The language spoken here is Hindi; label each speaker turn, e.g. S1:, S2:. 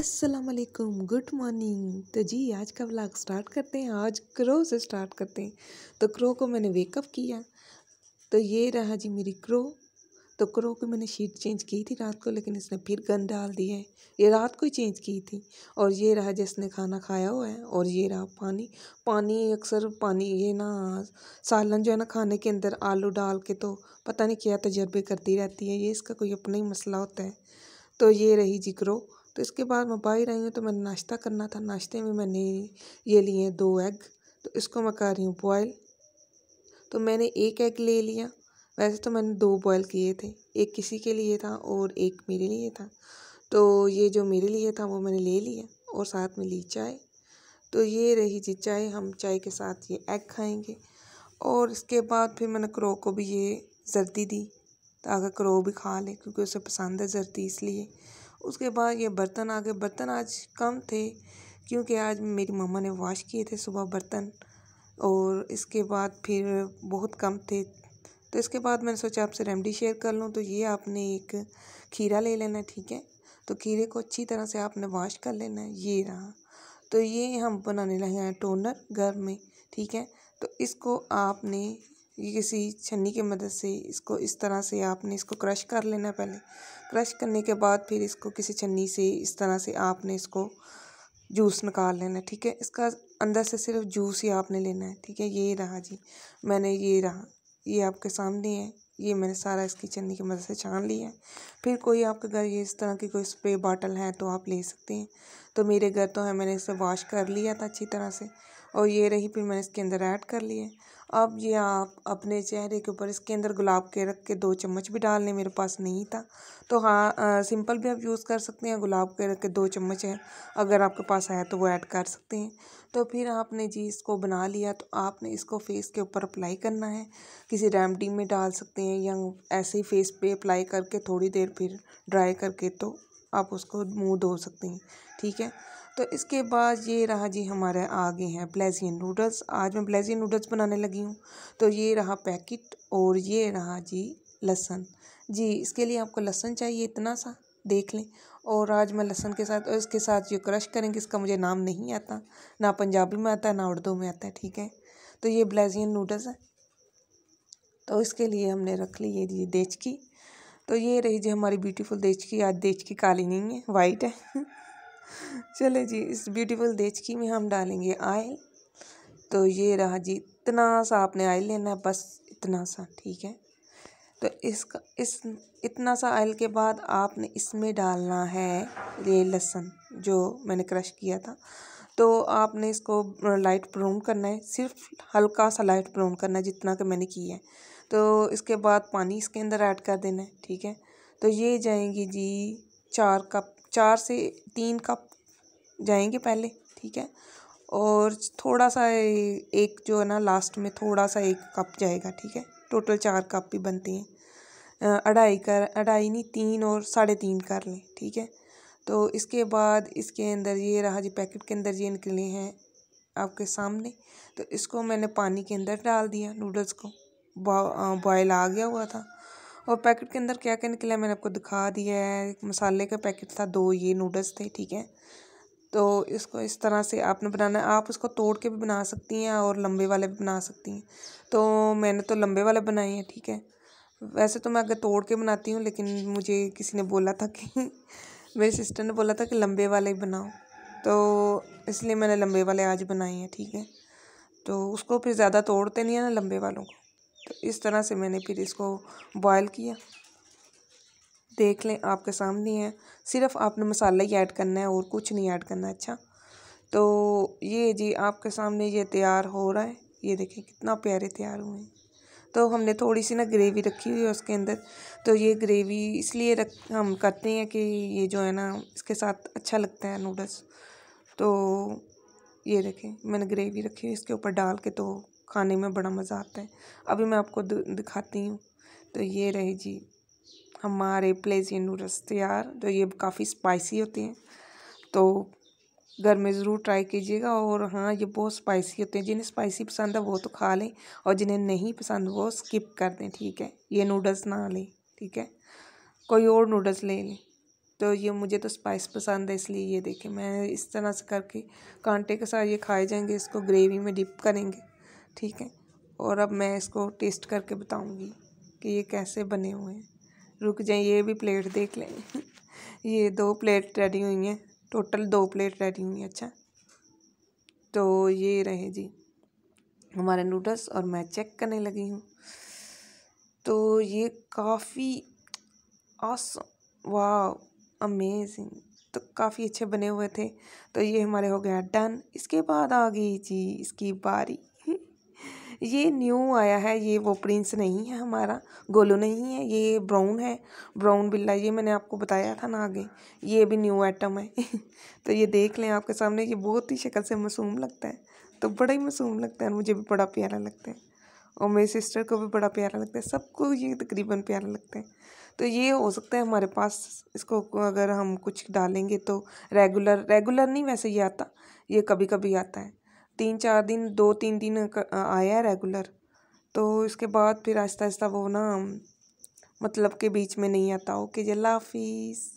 S1: असलकुम गुड मॉर्निंग तो जी आज का व्लॉग स्टार्ट करते हैं आज क्रो से स्टार्ट करते हैं तो क्रो को मैंने वेकअप किया तो ये रहा जी मेरी क्रो तो क्रो को मैंने शीट चेंज की थी रात को लेकिन इसने फिर गन डाल दी है ये रात को ही चेंज की थी और ये रहा जिसने खाना खाया हुआ है और ये रहा पानी पानी अक्सर पानी ये ना सालन जो है ना खाने के अंदर आलू डाल के तो पता नहीं क्या तजर्बे करती रहती है ये इसका कोई अपना ही मसला होता है तो ये रही जी क्रो तो इसके बाद मैं बाहर आई हूँ तो मैंने नाश्ता करना था नाश्ते में मैंने ये लिए दो एग तो इसको मैं कर रही हूँ बॉयल तो मैंने एक एग ले लिया वैसे तो मैंने दो बॉयल किए थे एक किसी के लिए था और एक मेरे लिए था तो ये जो मेरे लिए था वो मैंने ले लिया और साथ में ली चाय तो ये रही जी चाय हम चाय के साथ ये एग खाएंगे और इसके बाद फिर मैंने क्रो को भी ये जर्दी दी ताकि क्रो भी खा ले क्योंकि उसे पसंद है जर्दी इसलिए उसके बाद ये बर्तन आ गए बर्तन आज कम थे क्योंकि आज मेरी मम्मा ने वॉश किए थे सुबह बर्तन और इसके बाद फिर बहुत कम थे तो इसके बाद मैंने सोचा आपसे रेमडी शेयर कर लूँ तो ये आपने एक खीरा ले लेना ठीक है तो खीरे को अच्छी तरह से आपने वॉश कर लेना है ये रहा तो ये हम बनाने लगे हैं टोनर घर में ठीक है तो इसको आपने ये किसी छन्नी की मदद से इसको इस तरह से आपने इसको क्रश कर लेना पहले क्रश करने के बाद फिर इसको किसी छन्नी से इस तरह से आपने इसको जूस निकाल लेना ठीक है इसका अंदर से सिर्फ जूस ही आपने लेना है ठीक है ये रहा जी मैंने ये रहा ये आपके सामने है ये मैंने सारा इसकी चन्नी की मदद से छान लिया है फिर कोई आपके घर ये इस तरह की कोई स्प्रे बॉटल है तो आप ले सकते हैं तो मेरे घर तो है मैंने इसे वॉश कर लिया था अच्छी तरह से और ये रही फिर मैंने इसके अंदर ऐड कर लिए अब ये आप अपने चेहरे के ऊपर इसके अंदर गुलाब के रख के दो चम्मच भी डालने मेरे पास नहीं था तो हाँ आ, सिंपल भी आप यूज़ कर सकते हैं गुलाब के रख के दो चम्मच है अगर आपके पास आया तो वो ऐड कर सकते हैं तो फिर आपने जी इसको बना लिया तो आपने इसको फेस के ऊपर अप्लाई करना है किसी रेमडी में डाल सकते हैं या ऐसे ही फेस पर अप्लाई करके थोड़ी देर फिर ड्राई करके तो आप उसको मुँह धो सकते हैं ठीक है तो इसके बाद ये रहा जी हमारे आगे हैं ब्लेजियन नूडल्स आज मैं ब्लेजियन नूडल्स बनाने लगी हूँ तो ये रहा पैकेट और ये रहा जी लहसन जी इसके लिए आपको लहसन चाहिए इतना सा देख लें और आज मैं लहसन के साथ और इसके साथ ये क्रश करेंगे इसका मुझे नाम नहीं आता ना पंजाबी में आता है ना उर्दू में आता है ठीक है तो ये ब्लेजियन नूडल्स है तो इसके लिए हमने रख ली ये जी देचकी की तो ये रही जी हमारी ब्यूटीफुल देचकी आज देचकी की काली नहीं है वाइट है चले जी इस ब्यूटीफुल देचकी में हम डालेंगे आयल तो ये रहा जी इतना सा आपने आयल लेना है बस इतना सा ठीक है तो इसका इस इतना सा आयल के बाद आपने इसमें डालना है ये लहसुन जो मैंने क्रश किया था तो आपने इसको लाइट ब्राउन करना है सिर्फ हल्का सा लाइट ब्राउन करना है जितना कि मैंने किया है तो इसके बाद पानी इसके अंदर ऐड कर देना है ठीक है तो ये जाएंगी जी चार कप चार से तीन कप जाएंगे पहले ठीक है और थोड़ा सा एक जो है ना लास्ट में थोड़ा सा एक कप जाएगा ठीक है टोटल चार कप भी बनते हैं अढ़ाई कर अढ़ाई नहीं तीन और साढ़े तीन कर लें ठीक है तो इसके बाद इसके अंदर ये रहा जी पैकेट के अंदर ये निकले हैं आपके सामने तो इसको मैंने पानी के अंदर डाल दिया नूडल्स को बॉयल आ गया हुआ था और पैकेट के अंदर क्या क्या निकला मैंने आपको दिखा दिया है मसाले का पैकेट था दो ये नूडल्स थे ठीक है तो इसको इस तरह से आपने बनाना है आप इसको तोड़ के भी बना सकती हैं और लंबे वाले भी बना सकती हैं तो मैंने तो लंबे वाले बनाए हैं ठीक है वैसे तो मैं अगर तोड़ के बनाती हूँ लेकिन मुझे किसी ने बोला था कि मेरे सिस्टर ने बोला था कि लंबे वाले बनाओ तो इसलिए मैंने लंबे वाले आज बनाए हैं ठीक है तो उसको फिर ज़्यादा तोड़ते नहीं है ना लंबे वालों को इस तरह से मैंने फिर इसको बॉयल किया देख लें आपके सामने है सिर्फ आपने मसाला ही ऐड करना है और कुछ नहीं ऐड करना अच्छा तो ये जी आपके सामने ये तैयार हो रहा है ये देखें कितना प्यारे तैयार हुए हैं तो हमने थोड़ी सी ना ग्रेवी रखी हुई है उसके अंदर तो ये ग्रेवी इसलिए रख हम करते हैं कि ये जो है ना इसके साथ अच्छा लगता है नूडल्स तो ये देखें मैंने ग्रेवी रखी हुई इसके ऊपर डाल के तो खाने में बड़ा मज़ा आता है अभी मैं आपको दिखाती हूँ तो ये रहे जी हमारे ये नूडल्स तैयार जो तो ये काफ़ी स्पाइसी होते हैं तो घर में ज़रूर ट्राई कीजिएगा और हाँ ये बहुत स्पाइसी होते हैं जिन्हें स्पाइसी पसंद है वो तो खा लें और जिन्हें नहीं पसंद वो स्किप कर दें ठीक है ये नूडल्स ना लें ठीक है कोई और नूडल्स ले लें तो ये मुझे तो स्पाइस पसंद है इसलिए ये देखें मैं इस तरह से करके कांटे के साथ ये खाए जाएंगे इसको ग्रेवी में डिप करेंगे ठीक है और अब मैं इसको टेस्ट करके बताऊंगी कि ये कैसे बने हुए हैं रुक जाए ये भी प्लेट देख लें ये दो प्लेट रेडी हुई हैं टोटल दो प्लेट रेडी हुई हैं अच्छा तो ये रहे जी हमारे नूडल्स और मैं चेक करने लगी हूँ तो ये काफ़ी ऑसम वाह अमेजिंग तो काफ़ी अच्छे बने हुए थे तो ये हमारे हो गया डन इसके बाद आ गई जी इसकी बारी ये न्यू आया है ये वो प्रिंस नहीं है हमारा गोलू नहीं है ये ब्राउन है ब्राउन बिल्ला ये मैंने आपको बताया था ना आगे ये भी न्यू आइटम है तो ये देख लें आपके सामने ये बहुत ही शक्ल से मासूम लगता है तो बड़ा ही मासूम लगता है और मुझे भी बड़ा प्यारा लगता है और मेरी सिस्टर को भी बड़ा प्यारा लगता है सबको ये तकरीबन प्यारा लगता है तो ये हो सकता है हमारे पास इसको अगर हम कुछ डालेंगे तो रेगुलर रेगुलर नहीं वैसे ये आता ये कभी कभी आता है तीन चार दिन दो तीन दिन आया है रेगुलर तो इसके बाद फिर आहिस्ता आहिस्ता वो ना मतलब के बीच में नहीं आता ओके जल्ला हाफिज़